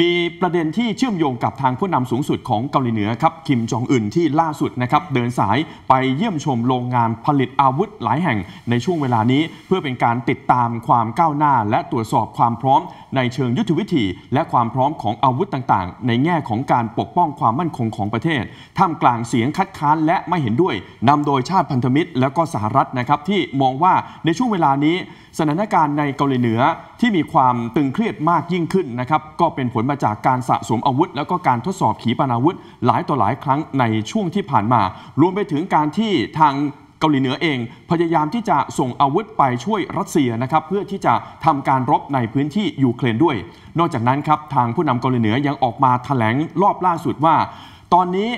มีประเด็นที่เชื่อมโยงกับทางผู้นำสูงสุดของเกาหลีเหนือครับ คิมจองอึนที่ล่าสุดนะครับเดินสายไปเยี่ยมชมโรงงานผลิตอาวุธหลายแห่งในช่วงเวลานี้เพื่อเป็นการติดตามความก้าวหน้าและตรวจสอบความพร้อม ในเชิงยุทธวิธีและความพร้อมของอาวุธต่างๆ ในแง่ของการปกป้องความมั่นคงของประเทศท่ามกลางเสียงคัดค้านและไม่เห็นด้วย นำโดยชาติพันธมิตรและก็สหรัฐนะครับที่มองว่าในช่วงเวลานี้สถานการณ์ในเกาหลีเหนือที่มีความตึงเครียดมากยิ่งขึ้นนะครับก็เป็นผลลมาจากการสะสมอาวุธ แล้วก็การทดสอบขีปนาวุธหลายต่อหลายครั้งในช่วงที่ผ่านมา รวมไปถึงการที่ทางเกาหลีเหนือเองพยายามที่จะส่งอาวุธไปช่วยรัสเซียนะครับ เพื่อที่จะทำการรบในพื้นที่ยูเครนด้วย นอกจากนั้นครับทางผู้นำเกาหลีเหนือยังออกมาแถลงรอบล่าสุดว่า ตอนนี้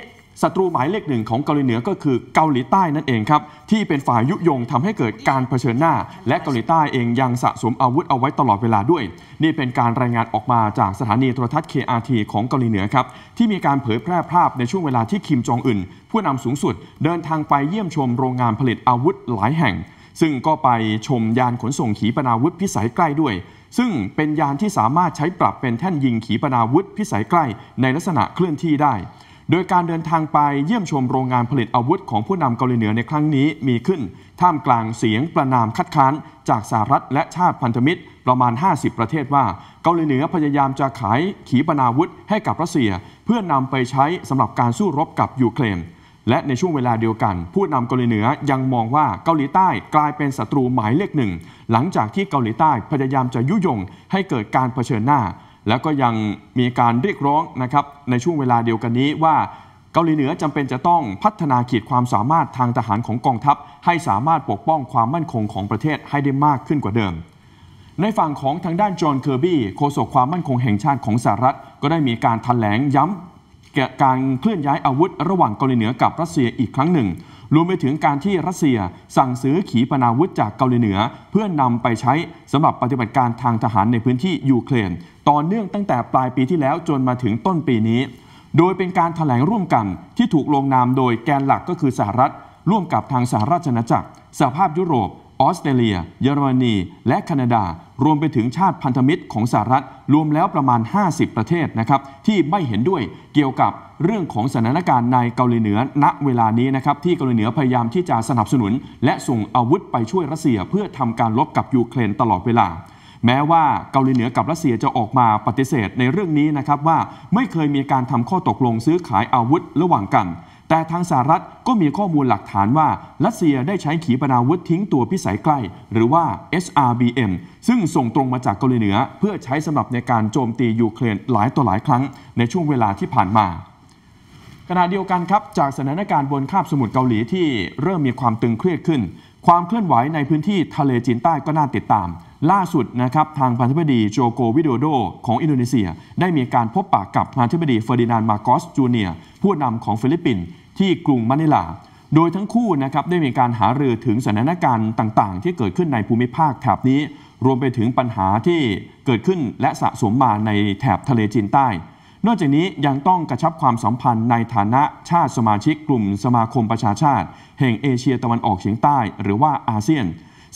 ศัตรูหมายเลขหนึ่งของเกาหลีเหนือก็คือเกาหลีใต้นั่นเองครับ ที่เป็นฝ่ายยุยงทำให้เกิดการเผชิญหน้า และเกาหลีใต้เองยังสะสมอาวุธเอาไว้ตลอดเวลาด้วย นี่เป็นการรายงานออกมาจากสถานีโทรทัศน์ KRT ของเกาหลีเหนือครับที่มีการเผยแพร่ภาพในช่วงเวลาที่คิมจองอึนผู้นำสูงสุด เดินทางไปเยี่ยมชมโรงงานผลิตอาวุธหลายแห่ง ซึ่งก็ไปชมยานขนส่งขีปนาวุธพิสัยใกล้ด้วย ซึ่งเป็นยานที่สามารถใช้ปรับเป็นแท่นยิงขีปนาวุธพิสัยใกล้ ในลักษณะเคลื่อนที่ได้โดยการเดินทางไปเยี่ยมชมโรงงานผลิตอาวุธของผู้นำเกาหลีเหนือในครั้งนี้มีขึ้นท่ามกลางเสียงประนามคัดค้านจากสหรัฐและชาติพันธมิตร ประมาณ 50 ประเทศว่าเกาหลีเหนือพยายามจะขายขีปนาวุธให้กับรัสเซีย เพื่อนำไปใช้สำหรับการสู้รบกับยูเครนและในช่วงเวลาเดียวกัน ผู้นำเกาหลีเหนือยังมองว่าเกาหลีใต้กลายเป็นศัตรูหมายเลขหนึ่งหลังจากที่เกาหลีใต้พยายามจะยุยงให้เกิดการเผชิญหน้าแล้วก็ยังมีการเรียกร้องนะครับในช่วงเวลาเดียวกันนี้ว่าเกาหลีเหนือจำเป็นจะต้องพัฒนาขีดความสามารถทางทหารของกองทัพ ให้สามารถปกป้องความมั่นคงของประเทศให้ได้มากขึ้นกว่าเดิม ในฝั่งของทางด้านจอห์นเคอร์บี้โฆษกความมั่นคงแห่งชาติของสหรัฐ ก็ได้มีการแถลงย้ำการเคลื่อนย้ายอาวุธระหว่างเกาหลีเหนือกับรัสเซียอีกครั้งหนึ่งรวมไปถึงการที่รัสเซีย สั่งซื้อขีปนาวุธจากเกาหลีเหนือ เพื่อนนำไปใช้สำหรับปฏิบัติการทางทหารในพื้นที่ยูเครนต่อเนื่องตั้งแต่ปลายปีที่แล้วจนมาถึงต้นปีนี้ โดยเป็นการถแถลงร่วมกันที่ถูกลงนามโดยแกนหลักก็คือสหรัฐ ร่วมกับทางสหราชอาณาจักร สหภาพยุโรปออสเตรเลีย เยอรมนี และแคนาดา รวมไปถึงชาติพันธมิตรของสหรัฐ รวมแล้วประมาณ 50 ประเทศนะครับ ที่ไม่เห็นด้วยเกี่ยวกับเรื่องของสถานการณ์ในเกาหลีเหนือณเวลานี้นะครับ ที่เกาหลีเหนือพยายามที่จะสนับสนุน และส่งอาวุธไปช่วยรัสเซียเพื่อทำการลบกับยูเครนตลอดเวลา แม้ว่าเกาหลีเหนือกับรัสเซียจะออกมาปฏิเสธในเรื่องนี้นะครับว่าไม่เคยมีการทำข้อตกลงซื้อขายอาวุธระหว่างกันแต่ทางสหรัฐก็มีข้อมูลหลักฐานว่ารัสเซียได้ใช้ขีปนาวุธทิ้งตัวพิสัยใกล้ หรือว่า SRBM ซึ่งส่งตรงมาจากเกาหลีเหนือ เพื่อใช้สำหรับในการโจมตียูเครนหลายต่อหลายครั้งในช่วงเวลาที่ผ่านมา ขณะเดียวกันครับจากสถานการณ์บนคาบสมุทรเกาหลีที่เริ่มมีความตึงเครียดขึ้น ความเคลื่อนไหวในพื้นที่ทะเลจีนใต้ก็น่าติดตามล่าสุดนะครับทางพันธบดีโจโกวิโดโด ของอินโดนีเซีย ได้มีการพบปะกับพันธบดีเฟอร์ดินานมาโกสจูเนียผู้นำของฟิลิปปินส์ที่กรุงมะนิลา โดยทั้งคู่นะครับได้มีการหารือถึงสถานการณ์ต่างๆ ที่เกิดขึ้นในภูมิภาคแถบนี้ รวมไปถึงปัญหาที่เกิดขึ้นและสะสมมาในแถบทะเลจีนใต้ นอกจากนี้ยังต้องกระชับความสัมพันธ์ในฐานะชาติสมาชิกกลุ่มสมาคมประชาชาติ แห่งเอเชียตะวันออกเฉียงใต้หรือว่าอาเซียน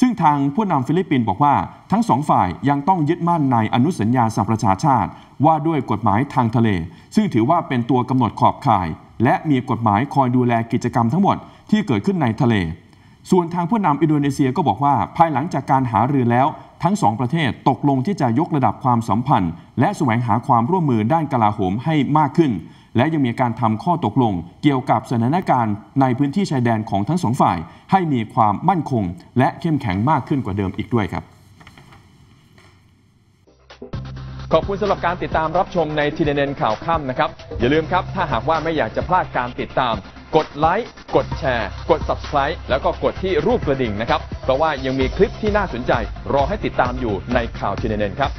ซึ่งทางผู้นำฟิลิปปินส์บอกว่า ทั้งสองฝ่ายยังต้องยึดมั่นในอนุสัญญาสหประชาชาติว่าด้วยกฎหมายทางทะเล ซึ่งถือว่าเป็นตัวกำหนดขอบข่าย และมีกฎหมายคอยดูแลกิจกรรมทั้งหมดที่เกิดขึ้นในทะเล ส่วนทางผู้นำอินโดนีเซียก็บอกว่า ภายหลังจากการหารือแล้ว ทั้งสองประเทศตกลงที่จะยกระดับความสัมพันธ์และแสวงหาความร่วมมือด้านกลาโหมให้มากขึ้นและยังมีการทำข้อตกลงเกี่ยวกับสถานการณ์ในพื้นที่ชายแดนของทั้งสองฝ่ายให้มีความมั่นคงและเข้มแข็งมากขึ้นกว่าเดิมอีกด้วยครับ ขอบคุณสำหรับการติดตามรับชมในทีเด็นข่าวค่ำนะครับ อย่าลืมครับถ้าหากว่าไม่อยากจะพลาดการติดตาม กดไลค์กดแชร์ กด subscribe แล้วก็กดที่รูปกระดิ่งนะครับเพราะว่ายังมีคลิปที่น่าสนใจ รอให้ติดตามอยู่ในข่าวทีเด็นครับ